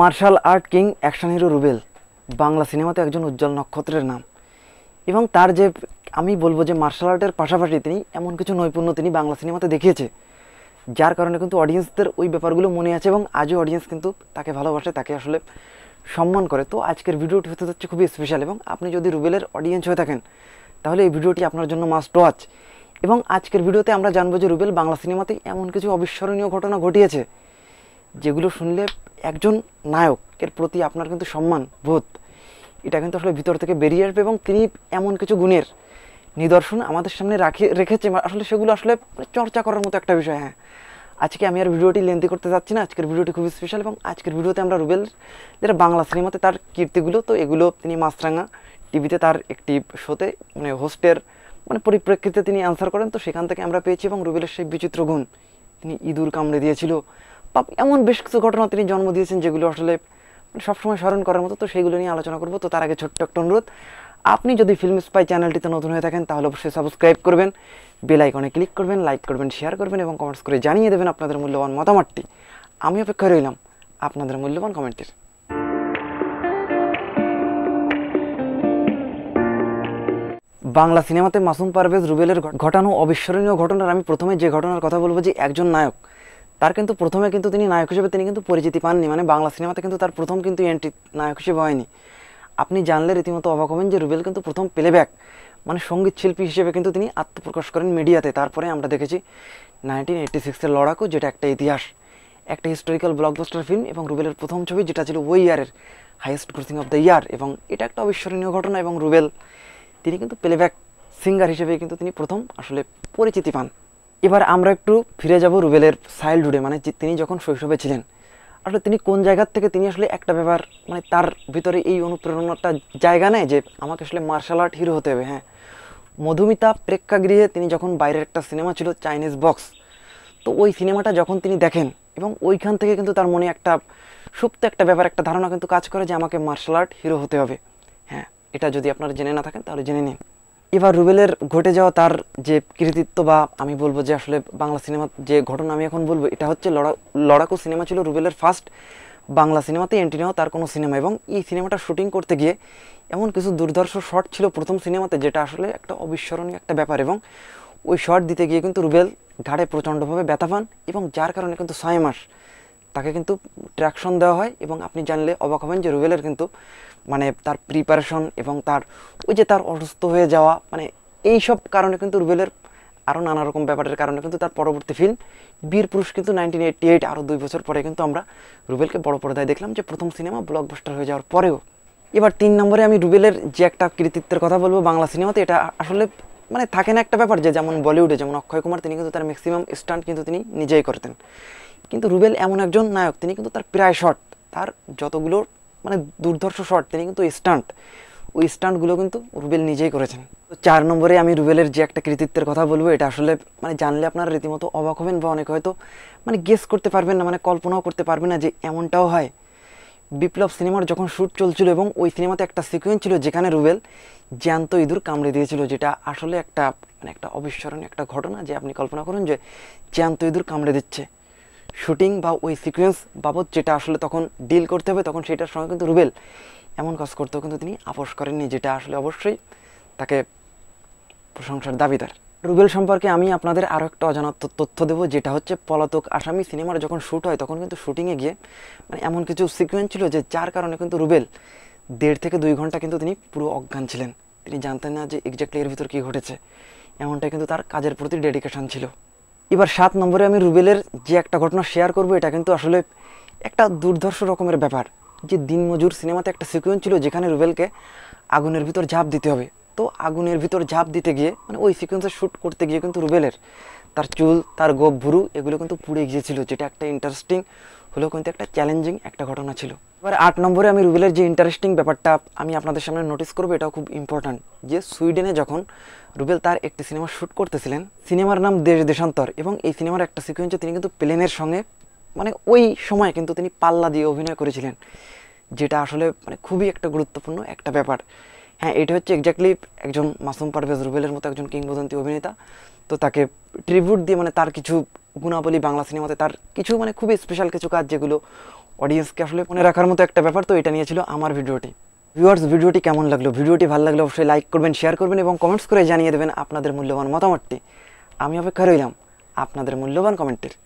martial art king action hero Rubel Bangla সিনেমাতে একজন উজ্জ্বল নক্ষত্রের নাম এবং তার যে আমি বলবো যে মার্শাল আর্টের পাশাপাশি তিনি এমন কিছু নৈপুণ্য তিনি বাংলা সিনেমাতে দেখিয়েছে যার কারণে কিন্তু অডিয়েন্সদের ওই ব্যাপারগুলো মনে আছে এবং আজও অডিয়েন্স কিন্তু তাকে ভালোবাসে তাকে আসলে সম্মান করে তো আজকের ভিডিওটি হতে যাচ্ছে খুবই স্পেশাল এবং আপনি যদি রুবেলের অডিয়েন্স হয়ে থাকেন তাহলে এই ভিডিওটি আপনার জন্য মাস্ট ওয়াচ এবং আজকের ভিডিওতে আমরা জানবো যে রুবেল বাংলা সিনেমাতে এমন কিছু অবিস্মরণীয় ঘটনা ঘটিয়েছে যেগুলো শুনলে একজন নায়কের প্রতি আপনার কিন্তু সম্মান বোধ এটা কিন্তু আসলে ভিতর থেকে বেরিয়ে আসবে এবং তিনি এমন কিছু গুণের নিদর্শন আমাদের সামনে রাখি রেখেছে মানে আসলে সেগুলো আসলে মানে চর্চা করার মতো একটা বিষয় হ্যাঁ আজকে আমি আর ভিডিওটি লেন্দি করতে যাচ্ছি না আজকের ভিডিওটি খুবই স্পেশাল এবং আজকের ভিডিওতে আমরা রুবেল যেটা বাংলা সিনেমাতে তার কীর্তিগুলো তো এগুলো তিনি মাছরাঙা টিভিতে তার একটি শোতে মানে হোস্টের মানে পরিপ্রেক্ষিতে তিনি অ্যান্সার করেন তো সেখান থেকে আমরা পেয়েছি এবং রুবেলের সেই বিচিত্র গুণ তিনি ইঁদুর কামড়ে দিয়েছিল এমন বেশ কিছু ঘটনা তিনি জন্ম দিয়েছেন যেগুলো আসলে সবসময় স্মরণ করার মতো তো সেগুলো নিয়ে আলোচনা করবো তো তার আগে ছোট্ট একটা অনুরোধ আপনি যদি ফিল্ম স্পাই চ্যানেলটিতে নতুন হয়ে থাকেন তাহলে অবশ্যই সাবস্ক্রাইব করবেন বেল আইকনে ক্লিক করবেন লাইক করবেন শেয়ার করবেন এবং কমেন্টস করে জানিয়ে দেবেন আপনাদের মূল্যবান মতামতটি আমি অপেক্ষা রইলাম আপনাদের মূল্যবান কমেন্টের বাংলা সিনেমাতে মাসুম পারভেজ রুবেলের ঘটানো অবিস্মরণীয় ঘটনার আমি প্রথমে যে ঘটনার কথা বলবো যে একজন নায়ক তার কিন্তু প্রথমে কিন্তু তিনি নায়ক হিসেবে তিনি কিন্তু পরিচিতি পাননি মানে বাংলা সিনেমাতে কিন্তু তার প্রথম কিন্তু এন্ট্রি নায়ক হিসেবে হয়নি আপনি জানলে রীতিমতো অবাক হবেন যে রুবেল কিন্তু প্রথম প্লেব্যাক মানে সঙ্গীত শিল্পী হিসেবে কিন্তু তিনি আত্মপ্রকাশ করেন মিডিয়াতে তারপরে আমরা দেখেছি নাইনটিন এইটটি সিক্সের লড়াকু যেটা একটা ইতিহাস একটা হিস্টোরিক্যাল ব্লকবাস্টার ফিল্ম এবং রুবেলের প্রথম ছবি যেটা ছিল ওই ইয়ারের highest grossing of the year এবং এটা একটা অবিস্মরণীয় ঘটনা এবং রুবেল তিনি কিন্তু প্লেব্যাক সিঙ্গার হিসেবে কিন্তু তিনি প্রথম আসলে পরিচিতি পান এবার আমরা একটু ফিরে যাব রুবেলের চাইল্ডহুডে মানে তিনি যখন শৈশবে ছিলেন আসলে তিনি কোন জায়গার থেকে তিনি আসলে একটা ব্যাপার মানে তার ভিতরে এই অনুপ্রেরণাটা জায়গা নেয় যে আমাকে আসলে মার্শাল আর্ট হিরো হতে হবে হ্যাঁ মধুমিতা প্রেক্ষাগৃহে তিনি যখন বাইরের একটা সিনেমা ছিল চাইনিজ বক্স তো ওই সিনেমাটা যখন তিনি দেখেন এবং ওইখান থেকে কিন্তু তার মনে একটা সুপ্ত একটা ব্যাপার একটা ধারণা কিন্তু কাজ করে যে আমাকে মার্শাল আর্ট হিরো হতে হবে হ্যাঁ এটা যদি আপনারা জেনে না থাকেন তাহলে জেনে নিন এবার রুবেলের ঘটে যাওয়া তার যে কৃতিত্ব বা আমি বলবো যে আসলে বাংলা সিনেমা যে ঘটনা আমি এখন বলবো এটা হচ্ছে লড়া লড়াকু সিনেমা ছিল রুবেলের ফার্স্ট বাংলা সিনেমাতে এন্ট্রি নেওয়া তার কোনো সিনেমা এবং এই সিনেমাটা শুটিং করতে গিয়ে এমন কিছু দুর্ধর্ষ শট ছিল প্রথম সিনেমাতে যেটা আসলে একটা অবিস্মরণীয় একটা ব্যাপার এবং ওই শট দিতে গিয়ে কিন্তু রুবেল ঘাড়ে প্রচণ্ডভাবে ব্যথা পান এবং যার কারণে কিন্তু ছয় মাস তাকে কিন্তু ট্র্যাকশন দেওয়া হয় এবং আপনি জানলে অবাক হবেন যে রুবেলের কিন্তু মানে তার প্রিপারেশন এবং তার ওই যে তার অসুস্থ হয়ে যাওয়া মানে এই সব কারণে কিন্তু রুবেলের আরও নানা রকম ব্যাপারের কারণে কিন্তু তার পরবর্তী ফিল্ম বীর পুরুষ কিন্তু নাইনটিন এইটি এইট আরও দুই বছর পরে কিন্তু আমরা রুবেলকে বড় পর্দায় দেখলাম যে প্রথম সিনেমা ব্লকবাস্টার হয়ে যাওয়ার পরেও এবার তিন নম্বরে আমি রুবেলের যে একটা কৃতিত্বের কথা বলবো বাংলা সিনেমাতে এটা আসলে মানে থাকে না একটা ব্যাপার যে যেমন বলিউডে যেমন অক্ষয় কুমার তিনি কিন্তু তার ম্যাক্সিমাম স্টান্ট কিন্তু তিনি নিজেই করতেন কিন্তু রুবেল এমন একজন নায়ক তিনি কিন্তু তার প্রায় শট তার যতগুলো মানে দুর্ধর্ষ শট তিনি কিন্তু স্টান্ট ওই স্টান্টগুলো কিন্তু রুবেল নিজেই করেছেন তো চার নম্বরে আমি রুবেলের যে একটা কৃতিত্বের কথা বলবো এটা আসলে মানে জানলে আপনারা রীতিমতো অবাক হবেন বা অনেকে হয়তো মানে গেস করতে পারবেন না মানে কল্পনাও করতে পারবেন না যে এমনটাও হয় বিপ্লব সিনেমার যখন শ্যুট চলছিল এবং ওই সিনেমাতে একটা সিকুয়েন্স ছিল যেখানে রুবেল জ্যান্ত ইঁদুর কামড়ে দিয়েছিল যেটা আসলে একটা মানে একটা অবিস্মরণীয় একটা ঘটনা যে আপনি কল্পনা করুন যে জ্যান্ত ইঁদুর কামড়ে দিচ্ছে শুটিং বা ওই সিকোয়েন্স বাবদ যেটা আসলে তখন ডিল করতে হবে তখন সেটার সঙ্গে কিন্তু রুবেল এমন কাজ করতেও কিন্তু তিনি আপোষ করেননি যেটা আসলে অবশ্যই তাকে প্রশংসার দাবিদার রুবেল সম্পর্কে আমি আপনাদের আরও একটা অজানা তথ্য দেবো যেটা হচ্ছে পলাতক আসামি সিনেমার যখন শ্যুট হয় তখন কিন্তু শ্যুটিংয়ে গিয়ে মানে এমন কিছু সিকোয়েন্স ছিল যে যার কারণে কিন্তু রুবেল দেড় থেকে দুই ঘন্টা কিন্তু তিনি পুরো অজ্ঞান ছিলেন তিনি জানতেন না যে এক্স্যাক্টলি এর ভিতর কী ঘটেছে এমনটাই কিন্তু তার কাজের প্রতি ডেডিকেশান ছিল এবার সাত নম্বরে আমি রুবেলের যে একটা ঘটনা শেয়ার করব এটা কিন্তু আসলে একটা দুর্ধর্ষ রকমের ব্যাপার যে দিনমজুর সিনেমাতে একটা সিকুয়েন্স ছিল যেখানে রুবেলকে আগুনের ভিতর ঝাঁপ দিতে হবে তো আগুনের ভিতর ঝাঁপ দিতে গিয়ে মানে ওই সিকুয়েন্সে শ্যুট করতে গিয়ে কিন্তু রুবেলের তার চুল তার গোপ ভুরু এগুলো কিন্তু পুড়ে গিয়েছিল যেটা একটা ইন্টারেস্টিং হলেও কিন্তু একটা চ্যালেঞ্জিং একটা ঘটনা ছিল এবার আট নম্বরে আমি রুবেলের যে ইন্টারেস্টিং ব্যাপারটা আমি আপনাদের সামনে নোটিস করবো এটাও খুব ইম্পর্ট্যান্ট যে সুইডেনে যখন রুবেল তার একটি সিনেমা শ্যুট করতেছিলেন সিনেমার নাম দেশ দেশান্তর এবং এই সিনেমার একটা সিকুয়েন্সে তিনি কিন্তু প্লেনের সঙ্গে মানে ওই সময় কিন্তু তিনি পাল্লা দিয়ে অভিনয় করেছিলেন যেটা আসলে মানে খুবই একটা গুরুত্বপূর্ণ একটা ব্যাপার হ্যাঁ এটা হচ্ছে এক্স্যাক্টলি একজন মাসুম পারভেজ রুবেলের মতো একজন কিংবদন্তি অভিনেতা তো তাকে ট্রিবিউট দিয়ে মানে তার কিছু গুণাবলী বাংলা সিনেমাতে তার কিছু মানে খুবই স্পেশাল কিছু কাজ যেগুলো অডিয়েন্সকে আসলে মনে রাখার মতো একটা ব্যাপার তো এটা নিয়েছিল আমার ভিডিওটি ভিউয়ার্স ভিডিওটি কেমন লাগলো ভিডিওটি ভালো লাগলে অবশ্যই লাইক করবেন শেয়ার করবেন এবং কমেন্টস করে জানিয়ে দেবেন আপনাদের মূল্যবান মতামতটি আমি অপেক্ষা রইলাম আপনাদের মূল্যবান কমেন্টের